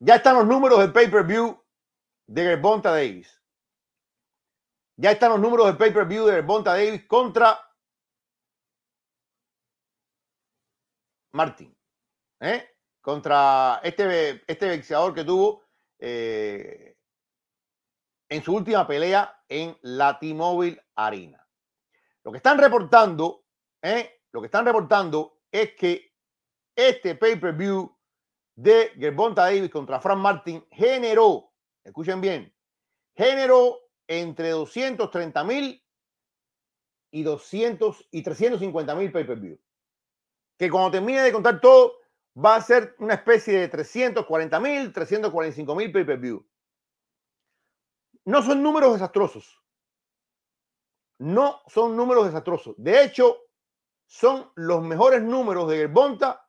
Ya están los números del pay-per-view de Bonta Davis. Ya están los números del pay-per-view de Bonta Davis contra Martín. ¿eh? Contra este, este que tuvo eh, en su última pelea en la T-Mobile Arena. Lo que están reportando, ¿eh? lo que están reportando es que este pay-per-view de Gervonta Davis contra Frank Martin generó, escuchen bien, generó entre 230 mil y 200 mil pay-per-view. Que cuando termine de contar todo, va a ser una especie de 340 mil, 345 mil pay-per-view. No son números desastrosos. No son números desastrosos. De hecho, son los mejores números de Gerbonta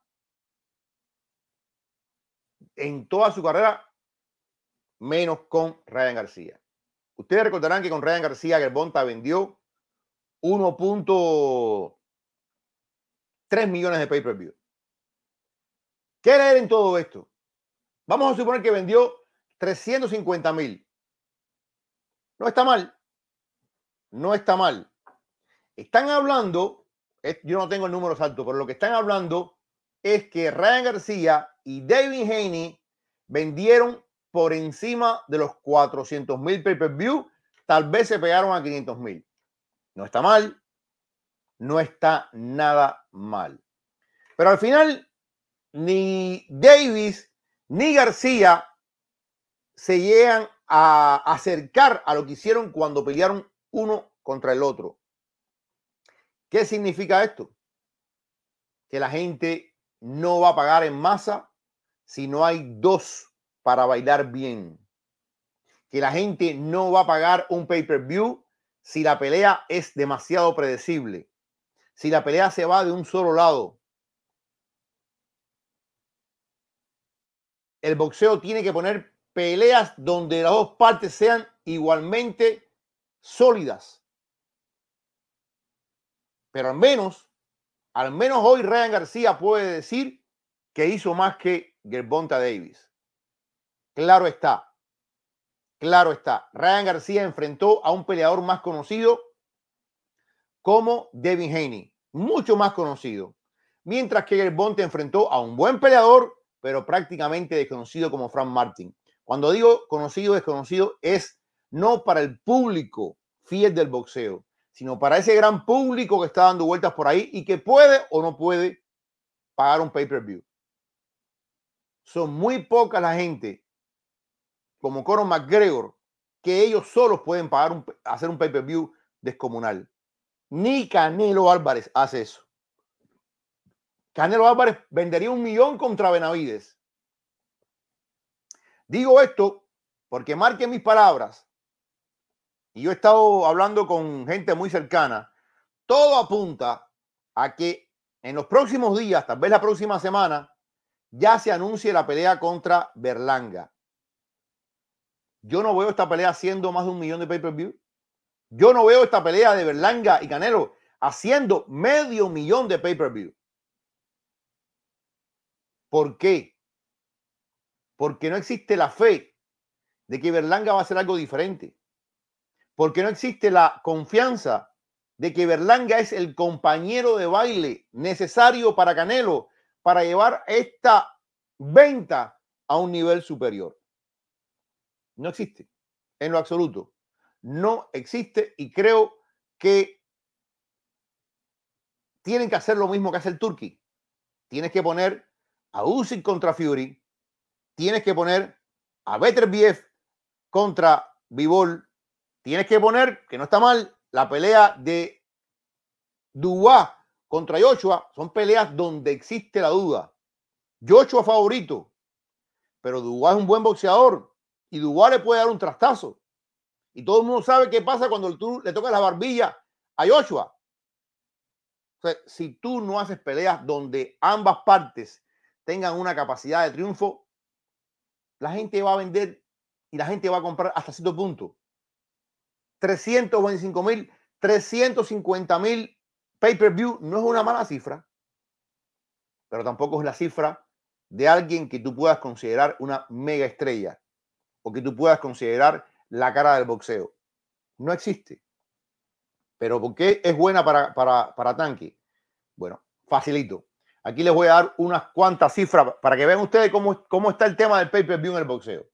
en toda su carrera, menos con Ryan García. Ustedes recordarán que con Ryan García Gerbonta vendió 1.3 millones de pay-per-view. ¿Qué leer en todo esto? Vamos a suponer que vendió 350 mil. No está mal. No está mal. Están hablando, yo no tengo el número exacto, pero lo que están hablando es que Ryan García y David Haney vendieron por encima de los 400 mil pay-per-view, tal vez se pegaron a 500 mil. No está mal, no está nada mal. Pero al final, ni Davis ni García se llegan a acercar a lo que hicieron cuando pelearon uno contra el otro. ¿Qué significa esto? Que la gente no va a pagar en masa si no hay dos para bailar bien. Que la gente no va a pagar un pay-per-view si la pelea es demasiado predecible. Si la pelea se va de un solo lado. El boxeo tiene que poner peleas donde las dos partes sean igualmente sólidas. Pero al menos al menos hoy Ryan García puede decir que hizo más que Gerbonta Davis. Claro está, claro está. Ryan García enfrentó a un peleador más conocido como Devin Haney, mucho más conocido. Mientras que Gervonta enfrentó a un buen peleador, pero prácticamente desconocido como Frank Martin. Cuando digo conocido, desconocido, es no para el público fiel del boxeo, sino para ese gran público que está dando vueltas por ahí y que puede o no puede pagar un pay-per-view. Son muy pocas la gente como Conor McGregor que ellos solos pueden pagar hacer un pay-per-view descomunal. Ni Canelo Álvarez hace eso. Canelo Álvarez vendería un millón contra Benavides. Digo esto porque marquen mis palabras y yo he estado hablando con gente muy cercana, todo apunta a que en los próximos días, tal vez la próxima semana, ya se anuncie la pelea contra Berlanga. Yo no veo esta pelea haciendo más de un millón de pay-per-view. Yo no veo esta pelea de Berlanga y Canelo haciendo medio millón de pay-per-view. ¿Por qué? Porque no existe la fe de que Berlanga va a hacer algo diferente porque no existe la confianza de que Berlanga es el compañero de baile necesario para Canelo para llevar esta venta a un nivel superior. No existe, en lo absoluto. No existe y creo que tienen que hacer lo mismo que hace el Turki. Tienes que poner a Usyk contra Fury, tienes que poner a Beterbiev contra Bivol, Tienes que poner, que no está mal, la pelea de Dubois contra Joshua. Son peleas donde existe la duda. Joshua favorito, pero Dubois es un buen boxeador y Dubois le puede dar un trastazo. Y todo el mundo sabe qué pasa cuando tú le tocas la barbilla a Joshua. O sea, si tú no haces peleas donde ambas partes tengan una capacidad de triunfo, la gente va a vender y la gente va a comprar hasta cierto punto. 325 mil, 350 mil pay-per-view no es una mala cifra, pero tampoco es la cifra de alguien que tú puedas considerar una mega estrella o que tú puedas considerar la cara del boxeo. No existe. Pero ¿por qué es buena para, para, tanque? Bueno, facilito. Aquí les voy a dar unas cuantas cifras para que vean ustedes cómo, cómo está el tema del pay-per-view en el boxeo.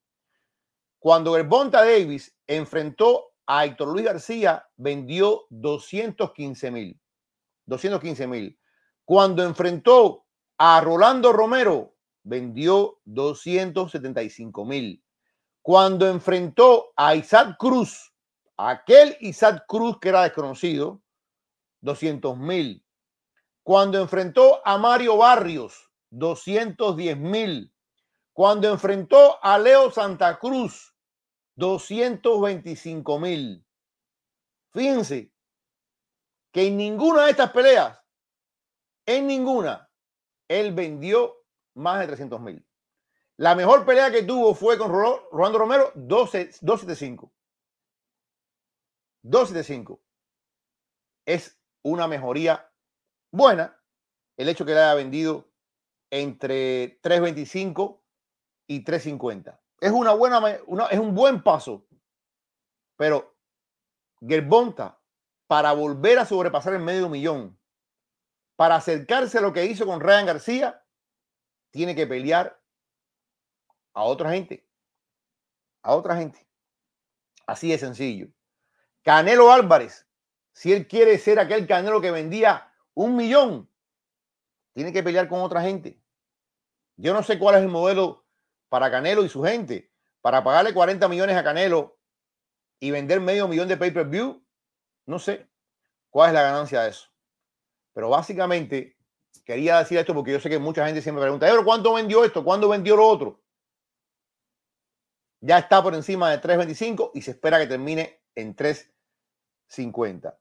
Cuando el Bonta Davis enfrentó a Héctor Luis García vendió 215 mil. 215 mil. Cuando enfrentó a Rolando Romero, vendió 275 mil. Cuando enfrentó a Isaac Cruz, aquel Isaac Cruz que era desconocido, 200 mil. Cuando enfrentó a Mario Barrios, 210 mil. Cuando enfrentó a Leo Santa Cruz, 225 mil. Fíjense que en ninguna de estas peleas, en ninguna, él vendió más de 300 mil. La mejor pelea que tuvo fue con Rolando Romero, 12, 275. 275. Es una mejoría buena el hecho que le haya vendido entre 325 y 350 es, una buena, es un buen paso. Pero Gerbonta, para volver a sobrepasar el medio millón, para acercarse a lo que hizo con Ryan García, tiene que pelear a otra gente. A otra gente. Así de sencillo. Canelo Álvarez, si él quiere ser aquel Canelo que vendía un millón, tiene que pelear con otra gente. Yo no sé cuál es el modelo para Canelo y su gente, para pagarle 40 millones a Canelo y vender medio millón de pay-per-view, no sé cuál es la ganancia de eso. Pero básicamente quería decir esto porque yo sé que mucha gente siempre pregunta, pero ¿cuánto vendió esto? ¿Cuándo vendió lo otro? Ya está por encima de 3.25 y se espera que termine en 3.50.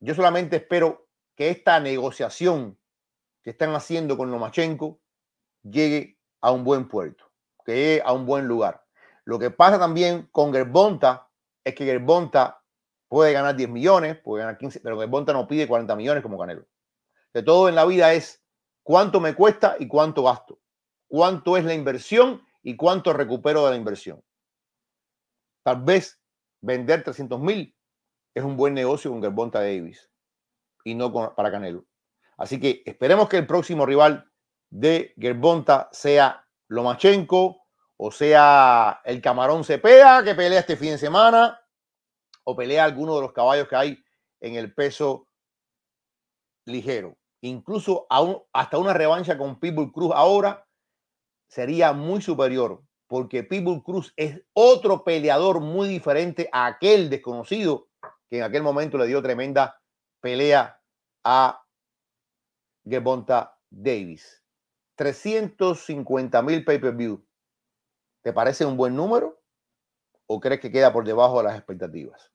Yo solamente espero que esta negociación que están haciendo con Lomachenko llegue a un buen puerto que llegue a un buen lugar. Lo que pasa también con Gerbonta es que Gerbonta puede ganar 10 millones, puede ganar 15, pero Gerbonta no pide 40 millones como Canelo. De todo en la vida es cuánto me cuesta y cuánto gasto, cuánto es la inversión y cuánto recupero de la inversión. Tal vez vender 300 mil es un buen negocio con Gerbonta Davis y no para Canelo. Así que esperemos que el próximo rival de Gerbonta sea Lomachenko, o sea, el camarón Cepeda que pelea este fin de semana, o pelea alguno de los caballos que hay en el peso ligero. Incluso hasta una revancha con Pitbull Cruz ahora sería muy superior, porque Pitbull Cruz es otro peleador muy diferente a aquel desconocido que en aquel momento le dio tremenda pelea a Gebonta Davis. 350 mil pay-per-view. ¿Te parece un buen número? ¿O crees que queda por debajo de las expectativas?